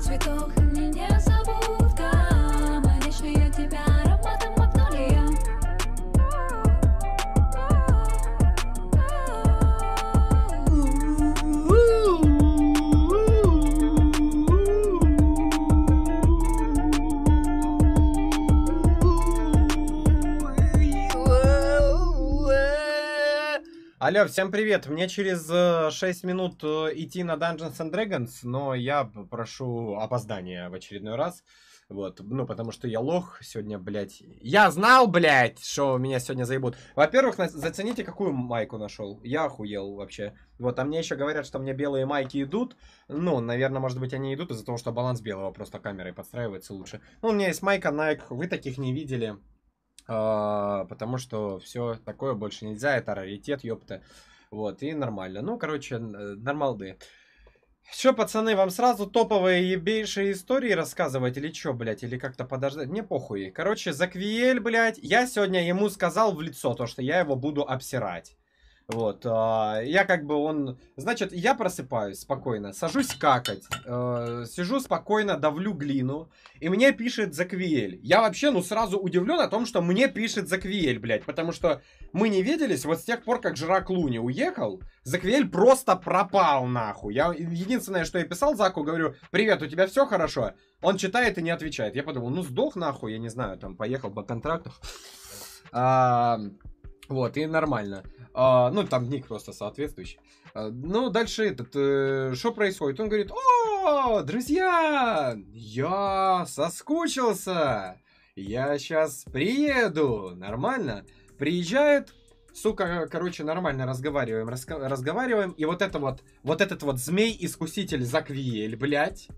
цветок не забудь Алло, всем привет! Мне через 6 э, минут э, идти на Dungeons and Dragons, но я прошу опоздания в очередной раз. Вот, ну, потому что я лох сегодня, блядь. Я знал, блядь, что меня сегодня заебут. Во-первых, зацените, какую майку нашел. Я охуел вообще. Вот, а мне еще говорят, что мне белые майки идут. Ну, наверное, может быть, они идут из-за того, что баланс белого просто камерой подстраивается лучше. Ну, у меня есть майка Nike, вы таких не видели. А, потому что все такое больше нельзя, это раритет, ёпта. Вот, и нормально. Ну, короче, э, нормалды. Все, пацаны, вам сразу топовые ебейшие истории рассказывать или что, блядь, или как-то подождать? Мне похуй. Короче, Заквиель, блядь, я сегодня ему сказал в лицо то, что я его буду обсирать. Вот, а, я как бы он... Значит, я просыпаюсь спокойно, сажусь какать, э, сижу спокойно, давлю глину, и мне пишет Заквиэль. Я вообще, ну, сразу удивлен о том, что мне пишет Заквиэль, блядь, потому что мы не виделись вот с тех пор, как Жрак Луни уехал, Заквиэль просто пропал нахуй. Я единственное, что я писал Заку, говорю, привет, у тебя все хорошо? Он читает и не отвечает. Я подумал, ну, сдох нахуй, я не знаю, там, поехал по контракту А... Вот, и нормально. А, ну, там ник просто соответствующий. А, ну, дальше этот, э, что э, происходит? Он говорит, о, друзья, я соскучился, я сейчас приеду, нормально. Приезжает, сука, короче, нормально разговариваем, разго разговариваем, и вот это вот, вот этот вот змей-искуситель Заквиель, блядь,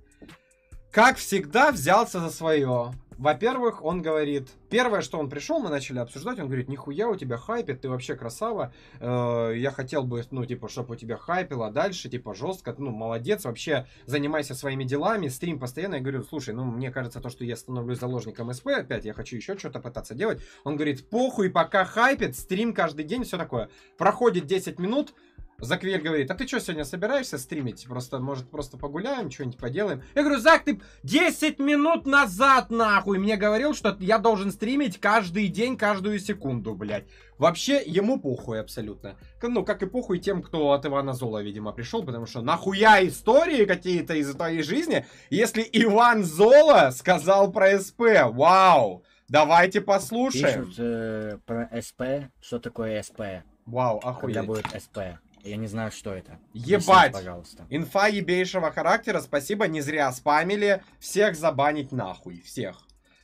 как всегда взялся за свое. Во-первых, он говорит, первое, что он пришел, мы начали обсуждать, он говорит, нихуя у тебя хайпит, ты вообще красава, э, я хотел бы, ну, типа, чтобы у тебя хайпило дальше, типа, жестко, ну, молодец, вообще занимайся своими делами, стрим постоянно, я говорю, слушай, ну, мне кажется, то, что я становлюсь заложником СП опять, я хочу еще что-то пытаться делать, он говорит, похуй, пока хайпит, стрим каждый день, все такое, проходит 10 минут, Заквель говорит, а ты что сегодня собираешься стримить? Просто, может, просто погуляем, что-нибудь поделаем? Я говорю, Зак, ты 10 минут назад, нахуй, мне говорил, что я должен стримить каждый день, каждую секунду, блядь. Вообще, ему похуй абсолютно. Ну, как и похуй тем, кто от Ивана Зола, видимо, пришел, потому что нахуя истории какие-то из твоей жизни, если Иван Зола сказал про СП? Вау! Давайте послушаем. Пишут э, про СП. Что такое СП? Вау, охуеть. Когда будет СП? Я не знаю, что это. Ебать! Объясните, пожалуйста. Инфа ебейшего характера. Спасибо, не зря спамили. Всех забанить нахуй. Всех.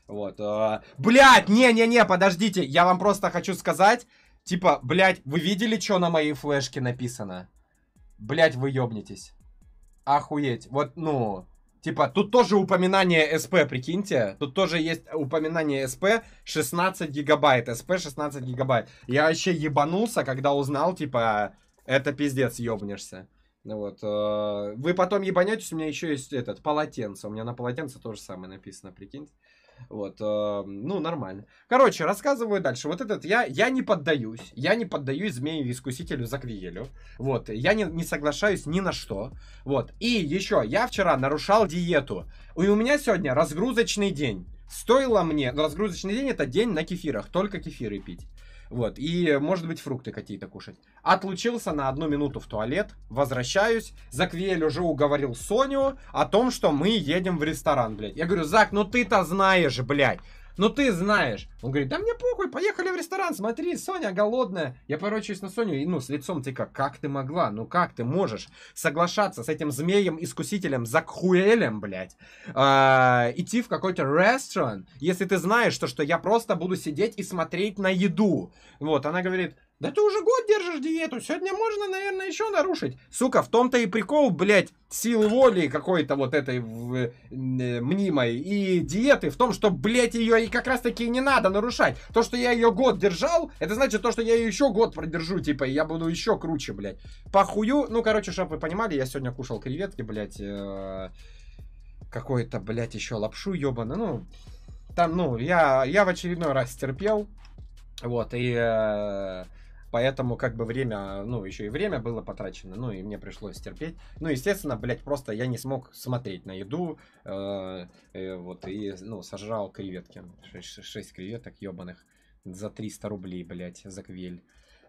Вот. Э, блять, не-не-не, подождите. Я вам просто хочу сказать. Типа, блять, вы видели, что на моей флешке написано? Блять, вы ебнетесь. Охуеть. Вот, ну... Типа, тут тоже упоминание СП, прикиньте. Тут тоже есть упоминание СП 16 гигабайт. СП 16 гигабайт. Я вообще ебанулся, когда узнал, типа, это пиздец, ёбнешься. Ну вот. Э, вы потом ебанетесь, у меня еще есть этот, полотенце. У меня на полотенце тоже самое написано, прикиньте. Вот, э, ну, нормально. Короче, рассказываю дальше. Вот этот я, я не поддаюсь. Я не поддаюсь змею-искусителю Заквиелю. Вот, я не, не соглашаюсь ни на что. Вот, и еще, я вчера нарушал диету. И у меня сегодня разгрузочный день. Стоило мне... Разгрузочный день это день на кефирах. Только кефиры пить. Вот, и, может быть, фрукты какие-то кушать. Отлучился на одну минуту в туалет, возвращаюсь. Заквель уже уговорил Соню о том, что мы едем в ресторан, блядь. Я говорю, Зак, ну ты-то знаешь, блядь ну ты знаешь. Он говорит, да мне похуй, поехали в ресторан, смотри, Соня голодная. Я порочусь на Соню, и ну, с лицом ты типа, как, как ты могла, ну как ты можешь соглашаться с этим змеем-искусителем, Закхуэлем, блядь, э, идти в какой-то ресторан, если ты знаешь, что, что я просто буду сидеть и смотреть на еду. Вот, она говорит, да ты уже год держишь диету, сегодня можно, наверное, еще нарушить. Сука, в том-то и прикол, блядь, силы воли какой-то вот этой в, э, мнимой и диеты в том, что, блядь, ее и как раз-таки не надо нарушать. То, что я ее год держал, это значит то, что я ее еще год продержу, типа, и я буду еще круче, блядь. Похую, ну, короче, чтобы вы понимали, я сегодня кушал креветки, блядь, э, какой-то, блядь, еще лапшу ебаную, ну... Там, ну, я, я в очередной раз терпел, вот, и э, Поэтому как бы время, ну, еще и время было потрачено, ну, и мне пришлось терпеть. Ну, естественно, блядь, просто я не смог смотреть на еду, э, э, вот, и, ну, сожрал креветки. 6, 6 креветок ебаных за 300 рублей, блядь, за квель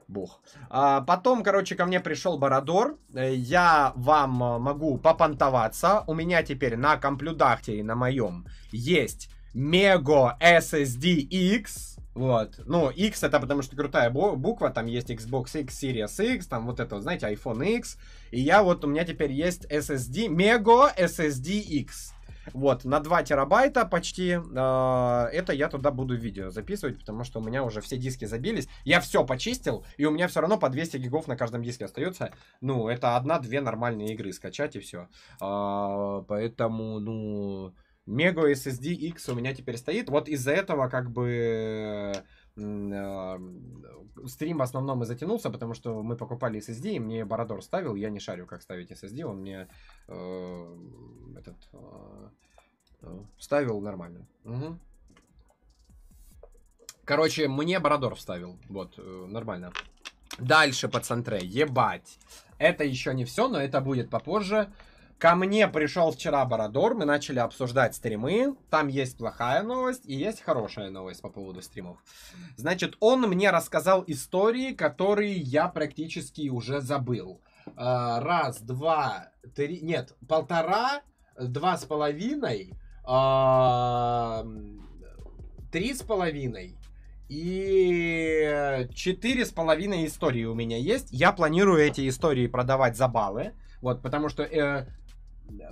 бог. А потом, короче, ко мне пришел Бородор. Э, я вам могу попонтоваться. У меня теперь на комплюдахте и на моем есть Mego SSD X вот. Ну, X это потому что крутая буква, там есть Xbox X, Series X, там вот это, знаете, iPhone X. И я вот, у меня теперь есть SSD, Mega SSD X. Вот, на 2 терабайта почти. Э, это я туда буду видео записывать, потому что у меня уже все диски забились. Я все почистил, и у меня все равно по 200 гигов на каждом диске остается. Ну, это одна-две нормальные игры скачать и все. Э, а, поэтому, ну... Мега SSD X у меня теперь стоит. Вот из-за этого как бы а, стрим в основном и затянулся, потому что мы покупали SSD, и мне Бородор ставил, я не шарю, как ставить SSD, он мне э, этот э, э ставил нормально. Угу. Короче, мне Бородор вставил, вот, э, нормально. Дальше, по центре, ебать. Это еще не все, но это будет попозже. Ко мне пришел вчера Бородор, мы начали обсуждать стримы. Там есть плохая новость и есть хорошая новость по поводу стримов. Значит, он мне рассказал истории, которые я практически уже забыл. Э, раз, два, три... Нет, полтора, два с половиной, эм, три с половиной и четыре с половиной истории у меня есть. Я планирую эти истории продавать за баллы. Вот, потому что э,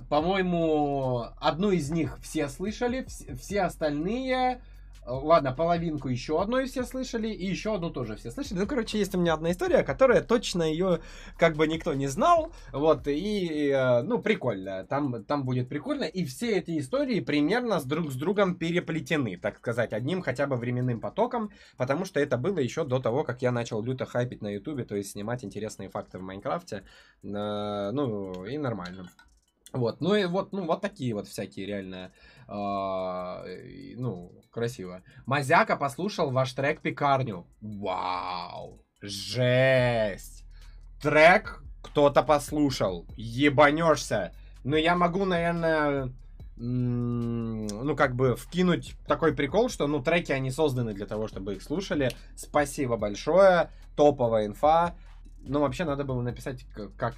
по-моему, одну из них все слышали, все остальные... Э, ладно, половинку еще одной все слышали, и еще одну тоже все слышали. Ну, короче, есть у меня одна история, которая точно ее как бы никто не знал. Вот, и, э, ну, прикольно. Там, там будет прикольно. И все эти истории примерно с друг с другом переплетены, так сказать, одним хотя бы временным потоком, потому что это было еще до того, как я начал люто хайпить на Ютубе, то есть снимать интересные факты в Майнкрафте. Э, ну, и нормально. Вот, ну и вот, ну вот такие вот всякие реально, э, ну, красиво. Мазяка послушал ваш трек «Пекарню». Вау, жесть. Трек кто-то послушал, ебанешься. Но ну, я могу, наверное, ну, как бы вкинуть такой прикол, что, ну, треки, они созданы для того, чтобы их слушали. Спасибо большое, топовая инфа. Ну, вообще, надо было написать, как,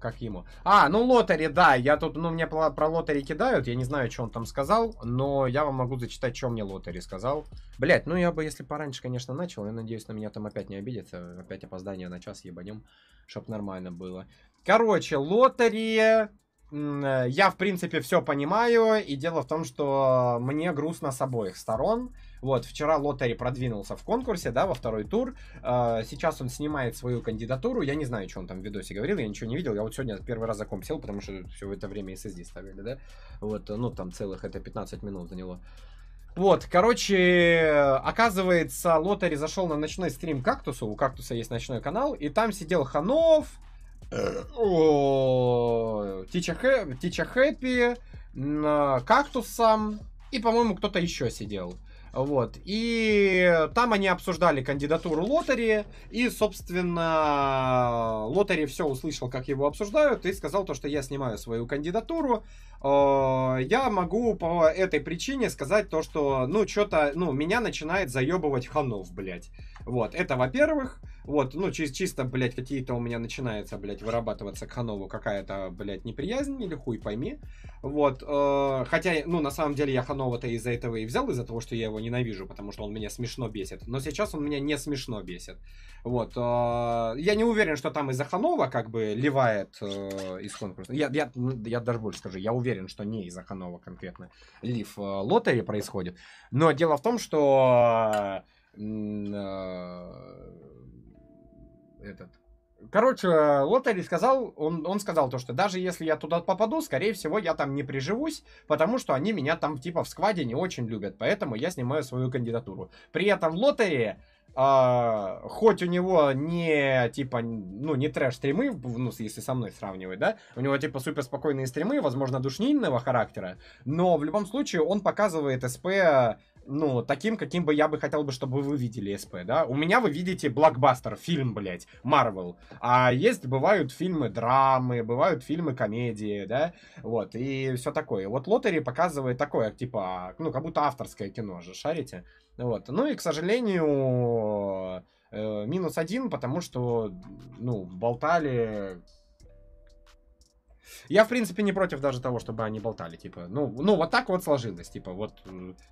как ему. А, ну, лотари, да, я тут, ну, мне про, про кидают, я не знаю, что он там сказал, но я вам могу зачитать, что мне лотари сказал. Блять, ну, я бы, если пораньше, конечно, начал, я надеюсь, на меня там опять не обидится, опять опоздание на час ебанем, чтоб нормально было. Короче, лотари... Э, я, в принципе, все понимаю, и дело в том, что мне грустно с обоих сторон, вот, вчера Лотари продвинулся в конкурсе, да, во второй тур. А, сейчас он снимает свою кандидатуру. Я не знаю, что он там в видосе говорил, я ничего не видел. Я вот сегодня первый раз за комп сел, потому что все это время SSD ставили, да. Вот, ну, там целых это 15 минут заняло. Вот, короче, оказывается, Лотари зашел на ночной стрим Кактуса, у Кактуса есть ночной канал, и там сидел Ханов, Тича Хэппи, Кактусом, и, по-моему, кто-то еще сидел. Вот. И там они обсуждали кандидатуру Лотари. И, собственно, Лотари все услышал, как его обсуждают, и сказал то, что я снимаю свою кандидатуру. Э, я могу по этой причине сказать то, что, ну, что-то, ну, меня начинает заебывать ханов, блядь. Вот, это во-первых. Вот, ну, чис чисто, блядь, какие-то у меня начинается, блядь, вырабатываться к Ханову какая-то, блядь, неприязнь или хуй пойми. Вот, э, хотя, ну, на самом деле я Ханова-то из-за этого и взял, из-за того, что я его ненавижу, потому что он меня смешно бесит. Но сейчас он меня не смешно бесит. Вот, э, я не уверен, что там из-за Ханова как бы ливает э, из конкурса. Я, я, ну, я даже больше скажу, я уверен, что не из-за Ханова конкретно лив э, лотери происходит. Но дело в том, что... Э, этот... Короче, Лотари сказал, он, он сказал то, что даже если я туда попаду, скорее всего, я там не приживусь, потому что они меня там типа в скваде не очень любят, поэтому я снимаю свою кандидатуру. При этом Лотари а, хоть у него не, типа, ну, не трэш-стримы, ну, если со мной сравнивать, да, у него, типа, супер спокойные стримы, возможно, душнинного характера, но в любом случае он показывает СП ну, таким, каким бы я бы хотел бы, чтобы вы видели СП, да? У меня вы видите блокбастер, фильм, блядь, Марвел. А есть, бывают фильмы драмы, бывают фильмы комедии, да? Вот, и все такое. Вот Лотери показывает такое, типа, ну, как будто авторское кино же, шарите? Вот. Ну и, к сожалению, э, минус один, потому что, ну, болтали я, в принципе, не против даже того, чтобы они болтали, типа, ну, ну вот так вот сложилось, типа, вот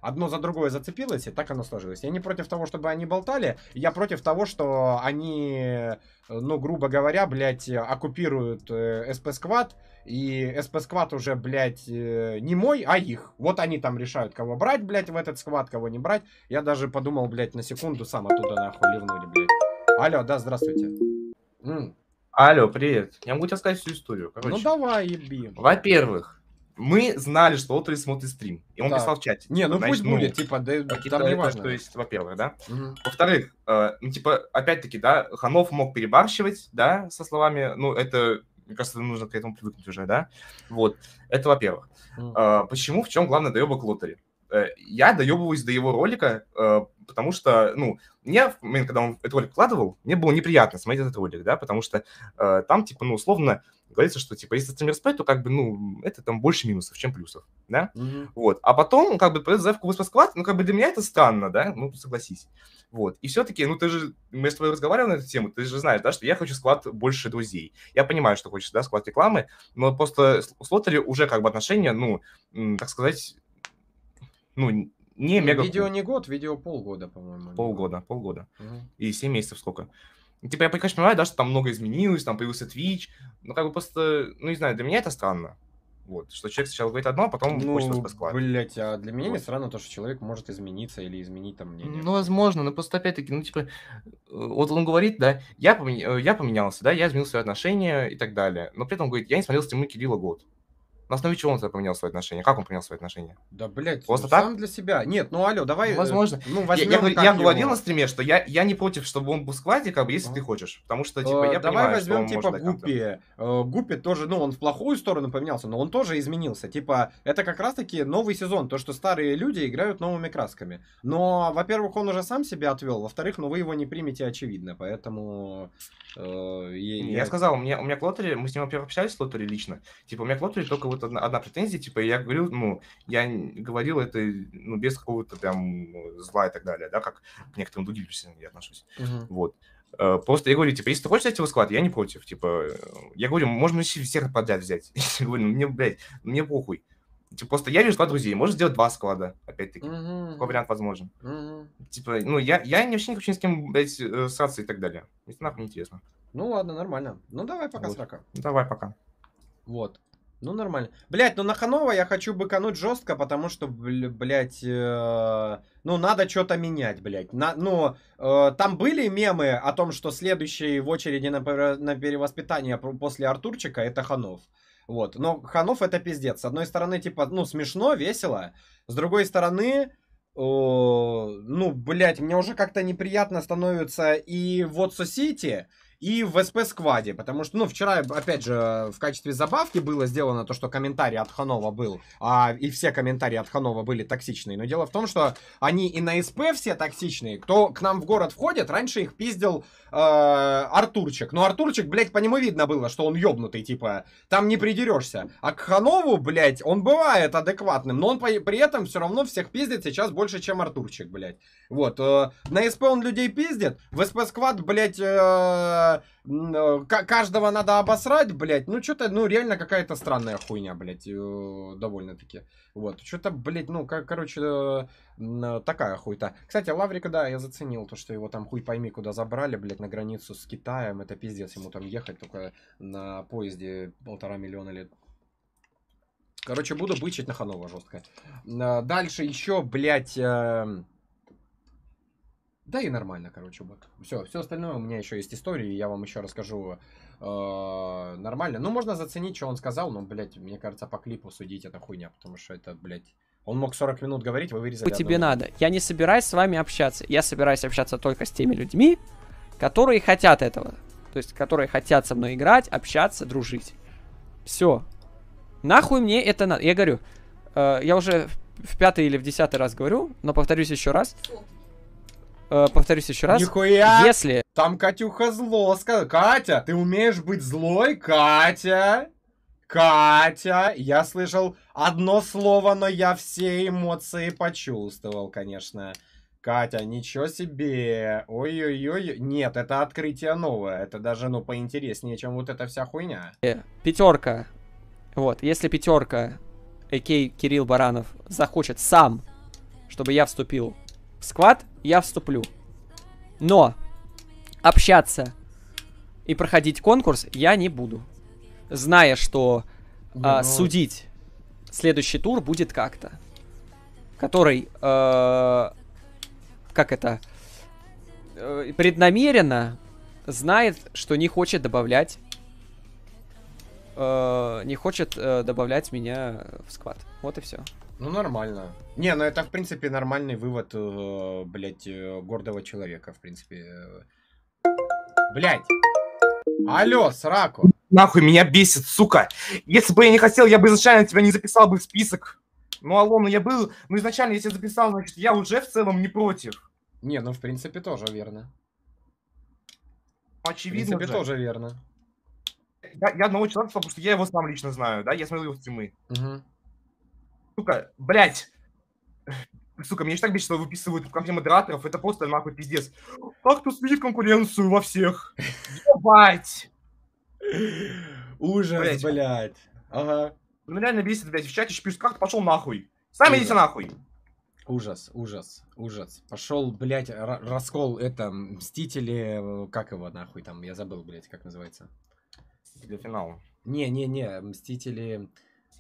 одно за другое зацепилось, и так оно сложилось. Я не против того, чтобы они болтали, я против того, что они, э, ну, грубо говоря, блядь, оккупируют э, сп СКВАТ и сп СКВАТ уже, блядь, э, не мой, а их. Вот они там решают, кого брать, блядь, в этот сквад, кого не брать. Я даже подумал, блядь, на секунду сам оттуда нахуй ливнули, блядь. Алло, да, здравствуйте. М Алло, привет. Я могу тебе сказать всю историю. Ну короче. Ну давай, еби. Во-первых, мы знали, что Отри смотрит стрим. И он так. писал в чате. Не, типа, ну значит, пусть ну, будет, типа, да, там не важно. То есть, во-первых, да. Угу. Во-вторых, э, ну, типа, опять-таки, да, Ханов мог перебарщивать, да, со словами, ну, это, мне кажется, нужно к этому привыкнуть уже, да. Вот, это во-первых. Угу. Э, почему, в чем главный доебок Лотари? Э, я доебываюсь до его ролика, э, потому что, ну, мне, когда он этот ролик вкладывал, мне было неприятно смотреть этот ролик, да, потому что э, там, типа, ну, условно, говорится, что, типа, если стример спать, то, как бы, ну, это там больше минусов, чем плюсов, да, mm-hmm. вот. А потом, ну, как бы, придет заявку в склад, ну, как бы, для меня это странно, да, ну, согласись. Вот. И все-таки, ну ты же, мы с тобой разговаривали на эту тему, ты же знаешь, да, что я хочу склад больше друзей. Я понимаю, что хочешь, да, склад рекламы, но просто с Лотари уже как бы отношения, ну, так сказать, ну, не ну, мега... Видео не год, видео полгода, по-моему. Полгода, полгода. Угу. И 7 месяцев сколько. типа, я, конечно, понимаю, да, что там много изменилось, там появился Twitch, но как бы просто, ну, не знаю, для меня это странно. Вот, что человек сначала говорит одно, а потом ну, хочет Блять, а для меня вот. не странно то, что человек может измениться или изменить там мнение. Ну, возможно, но просто опять-таки, ну, типа, вот он говорит, да, я, поменя... Э, я поменялся, да, я изменил свои отношения и так далее. Но при этом говорит, я не смотрел стримы Кирилла год. На основе чего он поменял свои отношения? Как он поменял свои отношения? Да, блядь, Просто ну, так? сам для себя. Нет, ну алло, давай. Э, Возможно. Ну, возьмем, я, я, я говорил на стриме, что я, я не против, чтобы он был в складе, как бы, если а. ты хочешь. Потому что, э, типа, я Давай понимаю, возьмем, типа, Гуппи. Э, Гуппи тоже, ну, он в плохую сторону поменялся, но он тоже изменился. Типа, это как раз-таки новый сезон, то, что старые люди играют новыми красками. Но, во-первых, он уже сам себя отвел, во-вторых, ну, вы его не примете, очевидно, поэтому... Э, я... я сказал, у меня, у меня Клотери, мы с ним, во-первых, общались с Клотери лично. Типа, у меня Клотери только вот вот одна, одна претензия, типа, я говорю, ну, я говорил это, ну, без какого-то прям ну, зла и так далее, да, как к некоторым другим персонажам я отношусь, uh-huh. вот. Э, просто я говорю, типа, если ты хочешь взять его склад, я не против, типа, э, я говорю, можно всех подряд взять, я говорю, ну, мне, блядь, ну, мне похуй, Типа, просто я вижу склад друзей, можно сделать два склада, опять-таки. Mm-hmm. Такой вариант возможен. Mm-hmm. Типа, ну, я, я не вообще не хочу ни с кем, блядь, э, сраться и так далее. Это нахуй неинтересно. Ну, ладно, нормально. Ну, давай пока вот. срака. Давай пока. Вот. Ну, нормально. Блять, ну на Ханова я хочу быкануть жестко, потому что, блять, э, ну надо что-то менять, блять. На, ну, э, там были мемы о том, что следующий в очереди на, на перевоспитание после Артурчика это Ханов. Вот, но Ханов это пиздец. С одной стороны, типа, ну, смешно, весело. С другой стороны, ну, блять, мне уже как-то неприятно становится и вот соцсети, и в СП-скваде, потому что, ну, вчера, опять же, в качестве забавки было сделано то, что комментарий от Ханова был, а, и все комментарии от Ханова были токсичные, но дело в том, что они и на СП все токсичные, кто к нам в город входит, раньше их пиздил э, Артурчик, но Артурчик, блядь, по нему видно было, что он ёбнутый, типа, там не придерешься, а к Ханову, блядь, он бывает адекватным, но он по- при этом все равно всех пиздит сейчас больше, чем Артурчик, блядь, вот, э, на СП он людей пиздит, в СП-сквад, блядь, э, Э, каждого надо обосрать, блядь, ну что-то, ну реально какая-то странная хуйня, блядь, э, довольно-таки. Вот, что-то, блядь, ну, как, короче, э, такая хуйта. Кстати, Лаврика, да, я заценил то, что его там хуй пойми куда забрали, блядь, на границу с Китаем, это пиздец, ему там ехать только на поезде полтора миллиона лет. Короче, буду бычить на Ханова жестко. Дальше еще, блядь... Эм, да и нормально, короче, вот. Все, все остальное у меня еще есть истории, я вам еще расскажу э, нормально. Ну, можно заценить, что он сказал, но, блядь, мне кажется, по клипу судить это хуйня, потому что это, блядь, он мог 40 минут говорить, вы вырезали. Тебе одну. надо. Я не собираюсь с вами общаться. Я собираюсь общаться только с теми людьми, которые хотят этого. То есть, которые хотят со мной играть, общаться, дружить. Все. Нахуй мне это надо. Я говорю, э, я уже в пятый или в десятый раз говорю, но повторюсь еще раз. Э, повторюсь еще раз. Нихуя! Если... Там Катюха зло сказала. Катя, ты умеешь быть злой? Катя! Катя! Я слышал одно слово, но я все эмоции почувствовал, конечно. Катя, ничего себе! Ой-ой-ой. Нет, это открытие новое. Это даже, ну, поинтереснее, чем вот эта вся хуйня. Э, пятерка. Вот, если пятерка, Экей а Кирилл Баранов, захочет сам, чтобы я вступил в сквад я вступлю. Но общаться и проходить конкурс я не буду. Зная, что э, а, но... судить следующий тур будет как-то. Который, э, как это, э, преднамеренно знает, что не хочет добавлять э, не хочет э, добавлять меня в сквад. Вот и все. Ну, нормально. Не, ну это, в принципе, нормальный вывод, э, блядь, э, гордого человека, в принципе. Э. Блядь. Алло, сраку. Нахуй меня бесит, сука. Если бы я не хотел, я бы изначально тебя не записал бы в список. Ну, алло, ну я был... Ну, изначально, если записал, значит, я уже в целом не против. Не, ну, в принципе, тоже верно. Очевидно В принципе, же. тоже верно. Я, я одного человека, потому что я его сам лично знаю, да? Я смотрел его стримы. Угу. Сука, блядь. Сука, мне же так бесит, что выписывают в конце модераторов. Это просто нахуй пиздец. Как тут видит конкуренцию во всех? Ебать! Ужас, блядь. блядь. Ага. Ну реально бесит, блядь. В чате пишут, как ты пошел нахуй. Сами ужас. идите нахуй. Ужас, ужас, ужас. Пошел, блядь, раскол, это, Мстители, э, как его нахуй там, я забыл, блядь, как называется. для финала. Не-не-не, Мстители...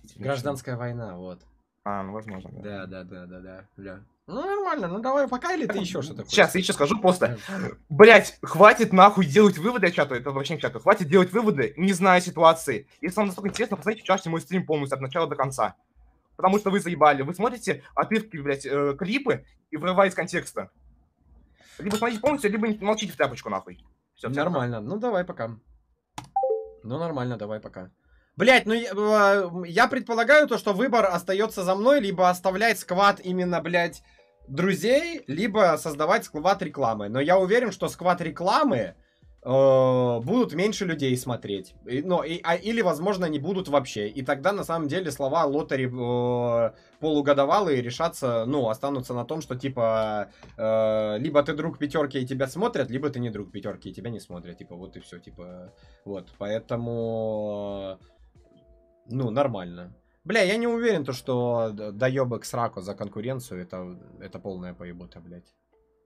Мстители Гражданская война, вот. А, ну возможно. Да, да, да, да, да, да. Ну нормально, ну давай, пока или ты еще что-то Сейчас, я еще скажу просто. Блять, хватит нахуй делать выводы от чата, это вообще не чату. Хватит делать выводы, не зная ситуации. Если вам настолько интересно, посмотрите вчерашний мой стрим полностью от начала до конца. Потому что вы заебали. Вы смотрите отрывки, блядь, э, клипы и вырывая из контекста. Либо смотрите полностью, либо молчите в тряпочку нахуй. Все, нормально. Ну давай пока. Ну нормально, давай пока. Блять, ну я, а, я предполагаю то, что выбор остается за мной, либо оставлять сквад именно, блять, друзей, либо создавать сквад рекламы. Но я уверен, что сквад рекламы э, будут меньше людей смотреть. И, но, ну, и, а, или, возможно, не будут вообще. И тогда, на самом деле, слова лотари э, полугодовалые решатся, ну, останутся на том, что, типа, э, либо ты друг пятерки и тебя смотрят, либо ты не друг пятерки и тебя не смотрят. Типа, вот и все, типа, вот. Поэтому... Э, ну, нормально. Бля, я не уверен, то, что доебок с Рако за конкуренцию, это, это полная поебота, блядь.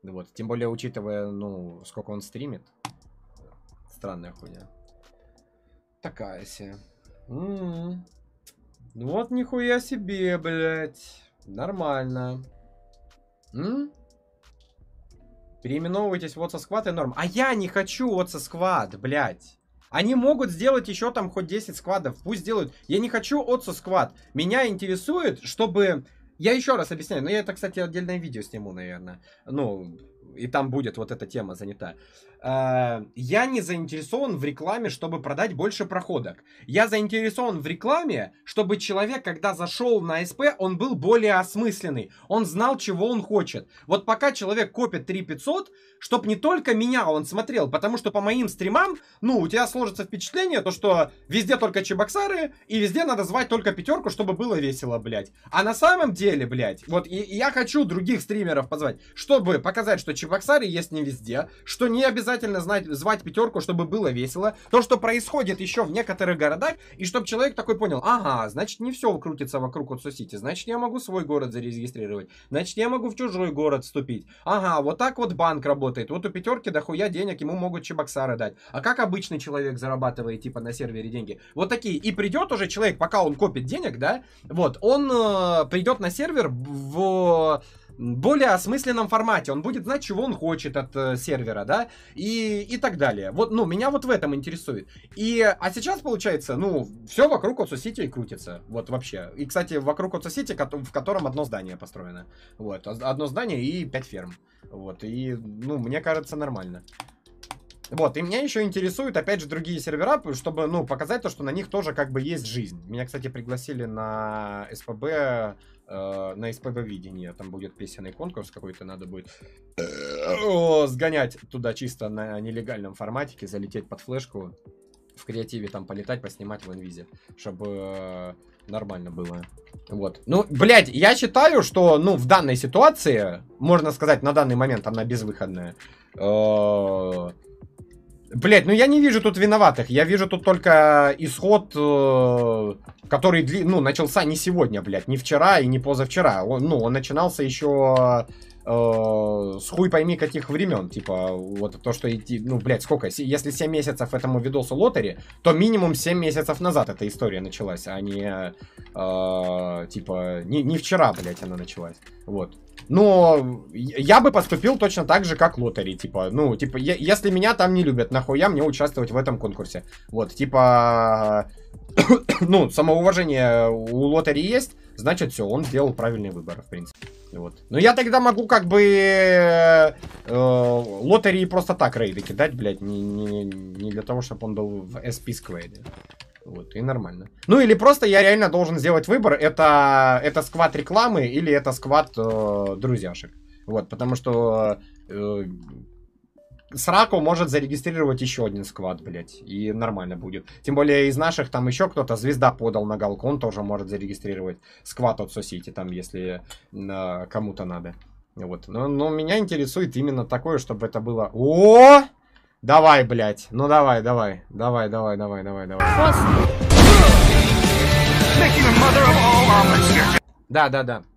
Вот, тем более, учитывая, ну, сколько он стримит. Странная хуйня. Такая себе. М -м -м. Вот нихуя себе, блядь. Нормально. М? Переименовывайтесь в отца сквад и норм. А я не хочу отца сквад, блядь. Они могут сделать еще там хоть 10 сквадов, пусть делают. Я не хочу отцу сквад. Меня интересует, чтобы... Я еще раз объясняю, но я это, кстати, отдельное видео сниму, наверное. Ну, и там будет вот эта тема занята. А, я не заинтересован в рекламе, чтобы продать больше проходок. Я заинтересован в рекламе, чтобы человек, когда зашел на СП, он был более осмысленный. Он знал, чего он хочет. Вот пока человек копит 3500, чтобы не только меня он смотрел, потому что по моим стримам, ну, у тебя сложится впечатление, то, что везде только чебоксары, и везде надо звать только пятерку, чтобы было весело, блядь. А на самом деле, блядь, вот и, и я хочу других стримеров позвать, чтобы показать, что чебоксары есть не везде, что не обязательно обязательно знать, звать пятерку, чтобы было весело. То, что происходит еще в некоторых городах, и чтобы человек такой понял, ага, значит не все крутится вокруг Отсо-Сити, значит я могу свой город зарегистрировать, значит я могу в чужой город вступить. Ага, вот так вот банк работает, вот у пятерки дохуя денег, ему могут чебоксары дать. А как обычный человек зарабатывает, типа, на сервере деньги? Вот такие. И придет уже человек, пока он копит денег, да, вот, он э, придет на сервер в более осмысленном формате. Он будет знать, чего он хочет от э, сервера, да, и, и так далее. Вот, ну, меня вот в этом интересует. И, а сейчас, получается, ну, все вокруг Отсусити крутится, вот вообще. И, кстати, вокруг Отсусити, в котором одно здание построено. Вот, а, одно здание и пять ферм. Вот, и, ну, мне кажется, нормально. Вот, и меня еще интересуют, опять же, другие сервера, чтобы, ну, показать то, что на них тоже как бы есть жизнь. Меня, кстати, пригласили на СПБ, э, на СПБ видение, там будет песенный конкурс какой-то, надо будет о, э, сгонять туда чисто на нелегальном форматике, залететь под флешку, в креативе там полетать, поснимать в инвизе, чтобы э, нормально было. Вот. Ну, блядь, я считаю, что, ну, в данной ситуации, можно сказать, на данный момент она безвыходная. Э, Блять, ну я не вижу тут виноватых. Я вижу тут только исход, э, который ну, начался не сегодня, блядь. Не вчера и не позавчера. Он, ну, он начинался еще э, с хуй пойми каких времен, типа, вот то, что идти, ну, блядь, сколько, если 7 месяцев этому видосу лотери, то минимум 7 месяцев назад эта история началась, а не, э, типа, не, не вчера, блядь, она началась, вот. Но я бы поступил точно так же, как лотери, типа, ну, типа, я, если меня там не любят, нахуя мне участвовать в этом конкурсе, вот, типа, ну, самоуважение у лотери есть, значит все, он делал правильный выбор, в принципе. Вот. Но я тогда могу как бы э, э, лотерии просто так рейды кидать, блядь, не, не, не для того, чтобы он был в SP-сквейде. Вот, и нормально. Ну или просто я реально должен сделать выбор, это, это сквад рекламы или это сквад э, друзьяшек. Вот, потому что э, Сраку может зарегистрировать еще один сквад, блядь, и нормально будет. Тем более из наших там еще кто-то, Звезда подал на галку, он тоже может зарегистрировать сквад от Сосити, там, если э, кому-то надо. Вот, но, но меня интересует именно такое, чтобы это было... О! Давай, блядь, ну давай, давай, давай, давай, давай, давай, давай. Да, да, да.